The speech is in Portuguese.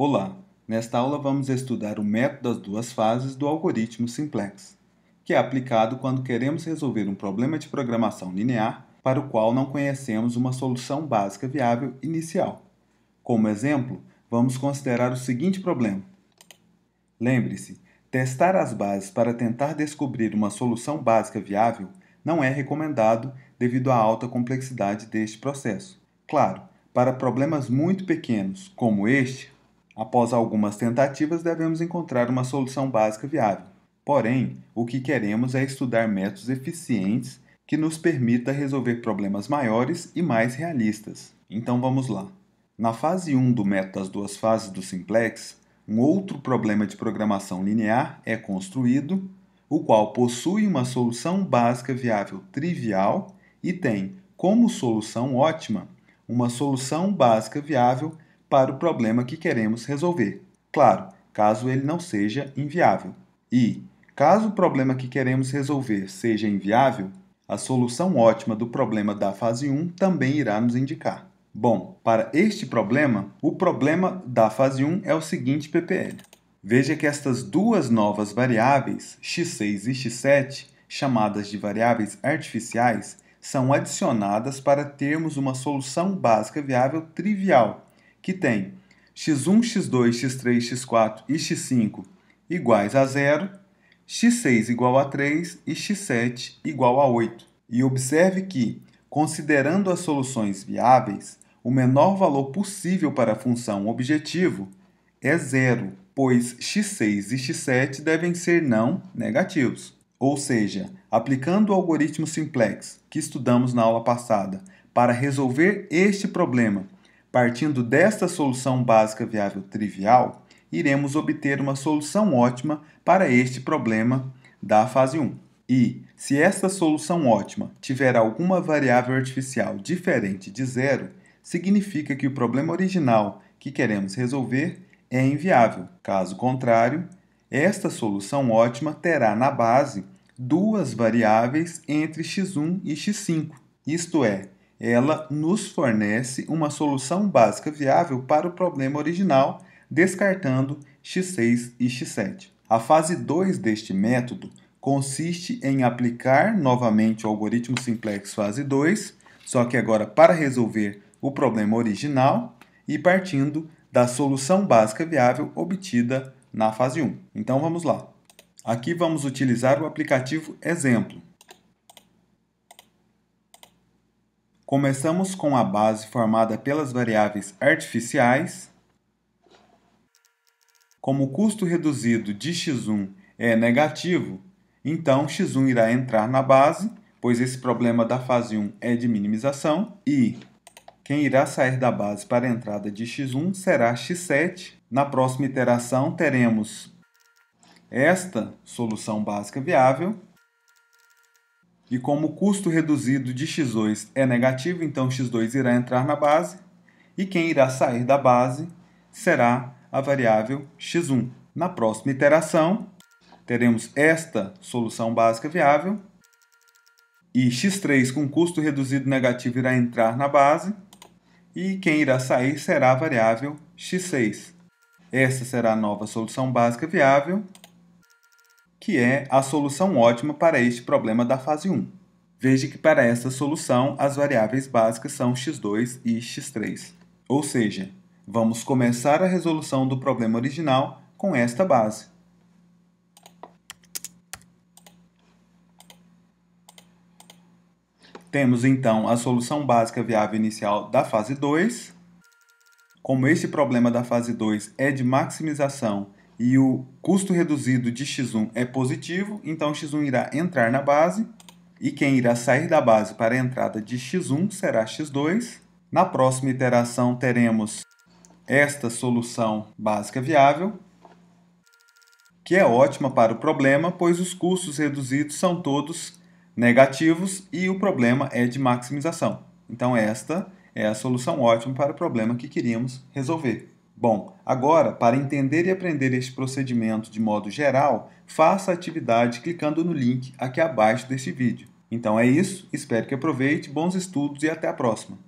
Olá! Nesta aula vamos estudar o método das duas fases do algoritmo simplex, que é aplicado quando queremos resolver um problema de programação linear para o qual não conhecemos uma solução básica viável inicial. Como exemplo, vamos considerar o seguinte problema. Lembre-se, testar as bases para tentar descobrir uma solução básica viável não é recomendado devido à alta complexidade deste processo. Claro, para problemas muito pequenos como este, Após algumas tentativas, devemos encontrar uma solução básica viável. Porém, o que queremos é estudar métodos eficientes que nos permita resolver problemas maiores e mais realistas. Então vamos lá. Na fase 1 do método das duas fases do simplex, um outro problema de programação linear é construído, o qual possui uma solução básica viável trivial e tem como solução ótima uma solução básica viável para o problema que queremos resolver. Claro, caso ele não seja inviável. E, caso o problema que queremos resolver seja inviável, a solução ótima do problema da fase 1 também irá nos indicar. Bom, para este problema, o problema da fase 1 é o seguinte PPL. Veja que estas duas novas variáveis, x6 e x7, chamadas de variáveis artificiais, são adicionadas para termos uma solução básica viável trivial, que tem x1, x2, x3, x4 e x5 iguais a zero, x6 igual a 3 e x7 igual a 8. E observe que, considerando as soluções viáveis, o menor valor possível para a função objetivo é zero, pois x6 e x7 devem ser não negativos. Ou seja, aplicando o algoritmo simplex que estudamos na aula passada para resolver este problema Partindo desta solução básica viável trivial, iremos obter uma solução ótima para este problema da fase 1. E, se esta solução ótima tiver alguma variável artificial diferente de zero, significa que o problema original que queremos resolver é inviável. Caso contrário, esta solução ótima terá na base duas variáveis entre x1 e x5, isto é, ela nos fornece uma solução básica viável para o problema original, descartando x6 e x7. A fase 2 deste método consiste em aplicar novamente o algoritmo simplex fase 2, só que agora para resolver o problema original e partindo da solução básica viável obtida na fase 1. Então vamos lá. Aqui vamos utilizar o aplicativo exemplo. Começamos com a base formada pelas variáveis artificiais. Como o custo reduzido de x1 é negativo, então x1 irá entrar na base, pois esse problema da fase 1 é de minimização, e quem irá sair da base para a entrada de x1 será x7. Na próxima iteração, teremos esta solução básica viável e como o custo reduzido de x2 é negativo, então x2 irá entrar na base, e quem irá sair da base será a variável x1. Na próxima iteração, teremos esta solução básica viável, e x3 com custo reduzido negativo irá entrar na base, e quem irá sair será a variável x6. Essa será a nova solução básica viável que é a solução ótima para este problema da fase 1. Veja que para esta solução as variáveis básicas são x2 e x3. Ou seja, vamos começar a resolução do problema original com esta base. Temos então a solução básica viável inicial da fase 2. Como este problema da fase 2 é de maximização e o custo reduzido de x1 é positivo, então x1 irá entrar na base e quem irá sair da base para a entrada de x1 será x2. Na próxima iteração teremos esta solução básica viável, que é ótima para o problema, pois os custos reduzidos são todos negativos e o problema é de maximização. Então esta é a solução ótima para o problema que queríamos resolver. Bom, agora, para entender e aprender este procedimento de modo geral, faça a atividade clicando no link aqui abaixo deste vídeo. Então é isso, espero que aproveite, bons estudos e até a próxima!